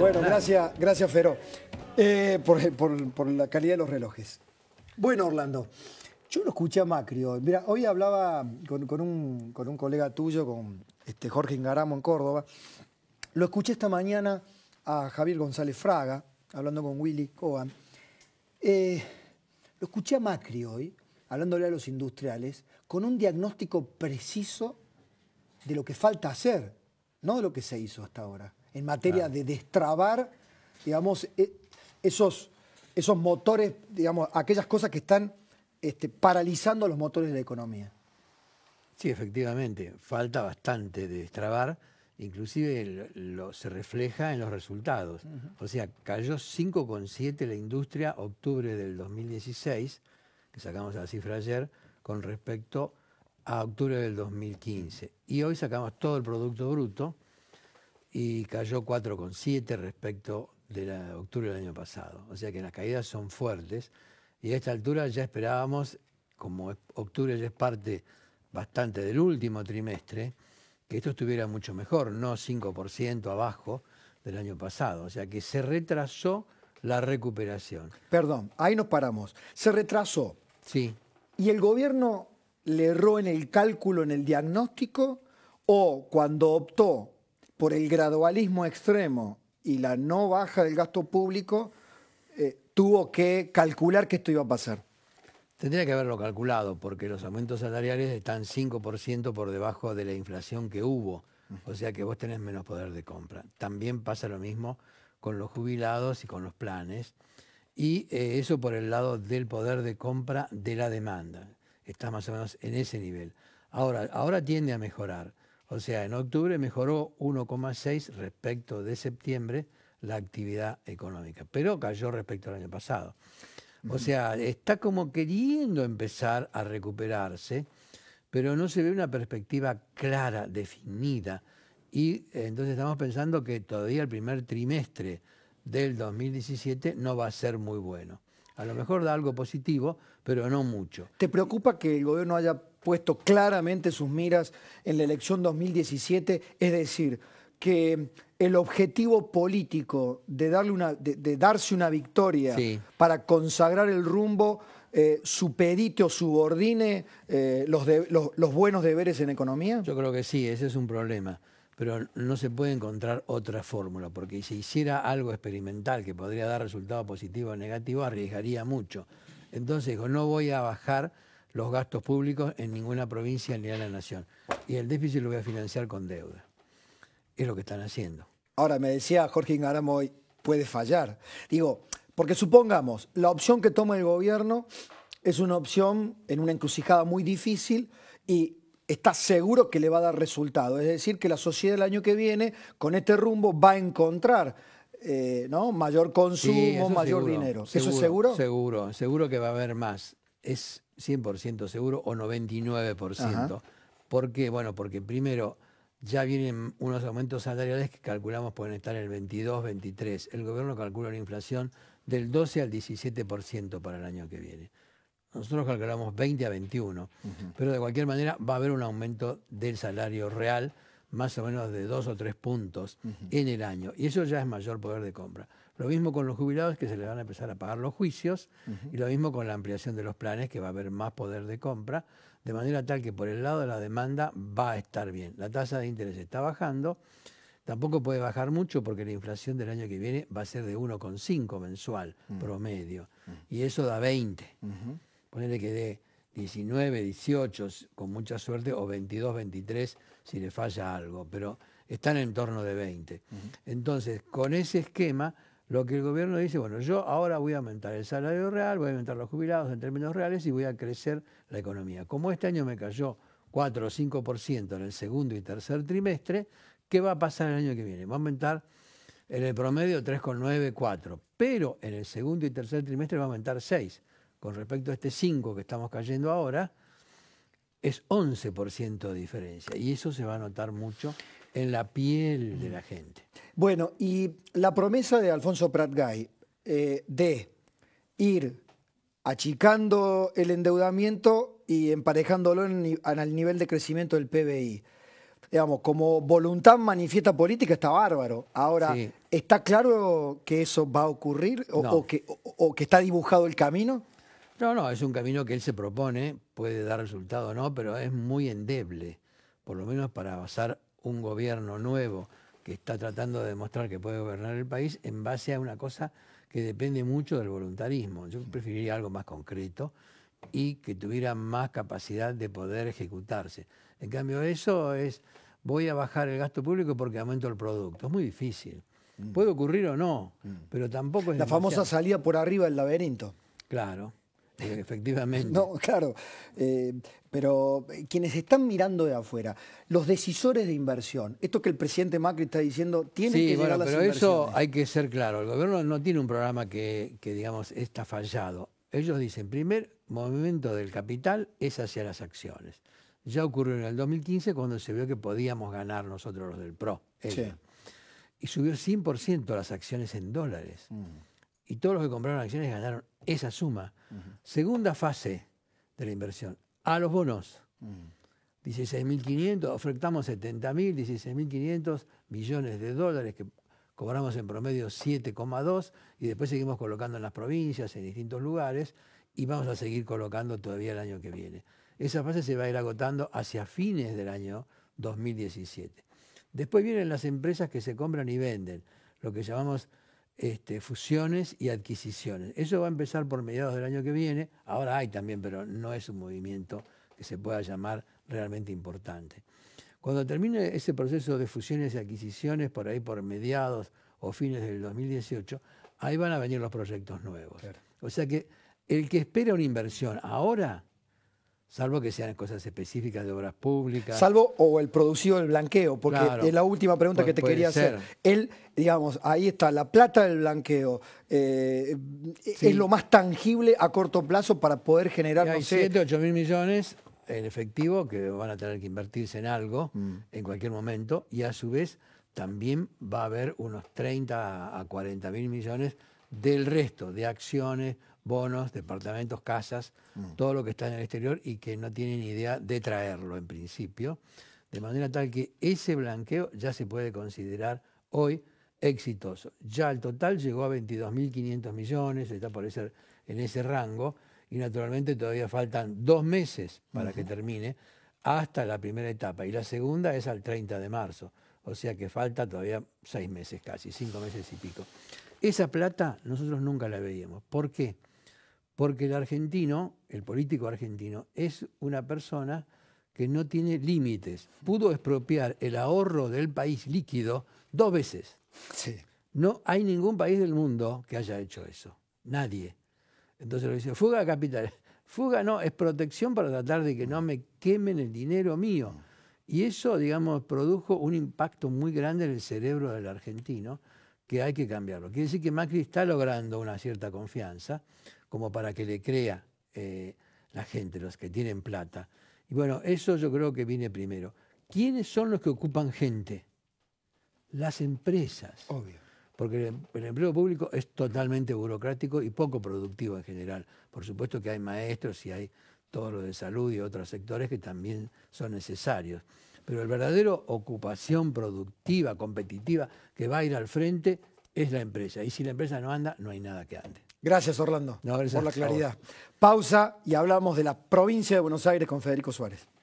Bueno, gracias, gracias Fero, eh, por, la calidad de los relojes. Bueno, Orlando, yo lo escuché a Macri hoy. Mira, hoy hablaba con, un, colega tuyo, con este, Jorge Ingaramo en Córdoba. Lo escuché esta mañana a Javier González Fraga, hablando con Willy Cohen. Eh, lo escuché a Macri hoy, hablándole a los industriales, con un diagnóstico preciso de lo que falta hacer, no de lo que se hizo hasta ahora en materia de destrabar, digamos, e, esos, esos motores, digamos, aquellas cosas que están este, paralizando los motores de la economía. Sí, efectivamente, falta bastante de destrabar, inclusive se refleja en los resultados. O sea, cayó 5,7 la industria octubre del 2016, que sacamos la cifra ayer, con respecto a octubre del 2015. Y hoy sacamos todo el Producto Bruto, y cayó 4,7 respecto de la octubre del año pasado. O sea que las caídas son fuertes y a esta altura ya esperábamos, como octubre ya es parte bastante del último trimestre, que esto estuviera mucho mejor, no 5% abajo del año pasado. O sea que se retrasó la recuperación. Perdón, ahí nos paramos. Se retrasó. Sí. ¿Y el gobierno le erró en el cálculo, en el diagnóstico? ¿O cuando optó por el gradualismo extremo y la no baja del gasto público, eh, tuvo que calcular que esto iba a pasar. Tendría que haberlo calculado, porque los aumentos salariales están 5% por debajo de la inflación que hubo. O sea que vos tenés menos poder de compra. También pasa lo mismo con los jubilados y con los planes. Y eh, eso por el lado del poder de compra de la demanda. Está más o menos en ese nivel. Ahora, ahora tiende a mejorar. O sea, en octubre mejoró 1,6 respecto de septiembre la actividad económica, pero cayó respecto al año pasado. O sea, está como queriendo empezar a recuperarse, pero no se ve una perspectiva clara, definida. Y entonces estamos pensando que todavía el primer trimestre del 2017 no va a ser muy bueno. A lo mejor da algo positivo, pero no mucho. ¿Te preocupa que el gobierno haya puesto claramente sus miras en la elección 2017, es decir, que el objetivo político de, darle una, de, darse una victoria para consagrar el rumbo eh, supedite o subordine eh, los, los, buenos deberes en economía? Yo creo que sí, ese es un problema. Pero no se puede encontrar otra fórmula, porque si hiciera algo experimental que podría dar resultado positivo o negativo, arriesgaría mucho. Entonces no voy a bajar los gastos públicos en ninguna provincia ni en la nación. Y el déficit lo voy a financiar con deuda. Es lo que están haciendo. Ahora, me decía Jorge Ingaramo hoy, puede fallar. Digo, porque supongamos, la opción que toma el gobierno es una opción en una encrucijada muy difícil y está seguro que le va a dar resultado. Es decir, que la sociedad el año que viene, con este rumbo, va a encontrar eh, ¿no? mayor consumo, mayor dinero. ¿Eso es seguro? Seguro, seguro que va a haber más es 100% seguro o 99%. ¿Por qué? Bueno, porque primero ya vienen unos aumentos salariales que calculamos pueden estar en el 22, 23. El gobierno calcula la inflación del 12 al 17% para el año que viene. Nosotros calculamos 20 a 21, pero de cualquier manera va a haber un aumento del salario real más o menos de 2 o 3 puntos en el año. Y eso ya es mayor poder de compra. Lo mismo con los jubilados que se les van a empezar a pagar los juicios y lo mismo con la ampliación de los planes que va a haber más poder de compra, de manera tal que por el lado de la demanda va a estar bien. La tasa de interés está bajando, tampoco puede bajar mucho porque la inflación del año que viene va a ser de 1,5 mensual mm. promedio mm. y eso da 20. Ponele que dé 19, 18 con mucha suerte o 22, 23 si le falla algo, pero están en torno de 20. Entonces, con ese esquema lo que el gobierno dice, bueno, yo ahora voy a aumentar el salario real, voy a aumentar los jubilados en términos reales y voy a crecer la economía. Como este año me cayó 4 o 5% en el segundo y tercer trimestre, ¿qué va a pasar el año que viene? Va a aumentar en el promedio 3.94, pero en el segundo y tercer trimestre va a aumentar 6. Con respecto a este 5 que estamos cayendo ahora, es 11% de diferencia y eso se va a notar mucho en la piel de la gente. Bueno, y la promesa de Alfonso Pratgay eh, de ir achicando el endeudamiento y emparejándolo en, el nivel de crecimiento del PBI. Digamos, como voluntad manifiesta política está bárbaro. Ahora, ¿está claro que eso va a ocurrir o, que, que está dibujado el camino? No, no, es un camino que él se propone, puede dar resultado o no, pero es muy endeble, por lo menos para basar un gobierno nuevo que está tratando de demostrar que puede gobernar el país en base a una cosa que depende mucho del voluntarismo. Yo preferiría algo más concreto y que tuviera más capacidad de poder ejecutarse. En cambio, eso es, voy a bajar el gasto público porque aumento el producto. Es muy difícil. Mm. Puede ocurrir o no, mm. pero tampoco es... La famosa salida por arriba del laberinto. Claro. Efectivamente. No, claro. Eh, pero eh, quienes están mirando de afuera, los decisores de inversión, esto que el presidente Macri está diciendo, tiene que llegar a pero eso hay que ser claro. El gobierno no tiene un programa que, digamos, está fallado. Ellos dicen, primer movimiento del capital es hacia las acciones. Ya ocurrió en el 2015 cuando se vio que podíamos ganar nosotros los del PRO. Y subió 100% las acciones en dólares. Mm. Y todos los que compraron acciones ganaron esa suma. Segunda fase de la inversión, a los bonos. 16.500, mm. ofertamos 70.000, 16.500 millones de dólares que cobramos en promedio 7,2 y después seguimos colocando en las provincias, en distintos lugares y vamos a seguir colocando todavía el año que viene. Esa fase se va a ir agotando hacia fines del año 2017. Después vienen las empresas que se compran y venden, lo que llamamos este, fusiones y adquisiciones. Eso va a empezar por mediados del año que viene. Ahora hay también, pero no es un movimiento que se pueda llamar realmente importante. Cuando termine ese proceso de fusiones y adquisiciones, por ahí por mediados o fines del 2018, ahí van a venir los proyectos nuevos. O sea que el que espera una inversión ahora Salvo que sean cosas específicas de obras públicas. Salvo o el producido del blanqueo, porque es la última pregunta que te quería hacer. Él, digamos, ahí está, la plata del blanqueo. Eh, es lo más tangible a corto plazo para poder generar, hay 7, 8 mil millones en efectivo que van a tener que invertirse en algo mm. en cualquier momento y a su vez también va a haber unos 30 a 40 mil millones del resto de acciones, bonos, departamentos, casas, mm. todo lo que está en el exterior y que no tienen idea de traerlo en principio. De manera tal que ese blanqueo ya se puede considerar hoy exitoso. Ya el total llegó a 22.500 millones, está por ser en ese rango, y naturalmente todavía faltan dos meses para que termine hasta la primera etapa, y la segunda es al 30 de marzo, o sea que falta todavía seis meses casi, cinco meses y pico. Esa plata nosotros nunca la veíamos. ¿Por qué? porque el argentino, el político argentino, es una persona que no tiene límites. Pudo expropiar el ahorro del país líquido dos veces. No hay ningún país del mundo que haya hecho eso. Nadie. Entonces lo dice, fuga capital. Fuga no, es protección para tratar de que no me quemen el dinero mío. Y eso, digamos, produjo un impacto muy grande en el cerebro del argentino que hay que cambiarlo. Quiere decir que Macri está logrando una cierta confianza, como para que le crea eh, la gente, los que tienen plata. Y bueno, eso yo creo que viene primero. ¿Quiénes son los que ocupan gente? Las empresas. Obvio. Porque el, em-, el empleo público es totalmente burocrático y poco productivo en general. Por supuesto que hay maestros y hay todo lo de salud y otros sectores que también son necesarios. Pero el verdadero ocupación productiva, competitiva, que va a ir al frente es la empresa. Y si la empresa no anda, no hay nada que ande. Gracias, Orlando, por la claridad. Pausa y hablamos de la provincia de Buenos Aires con Federico Suárez.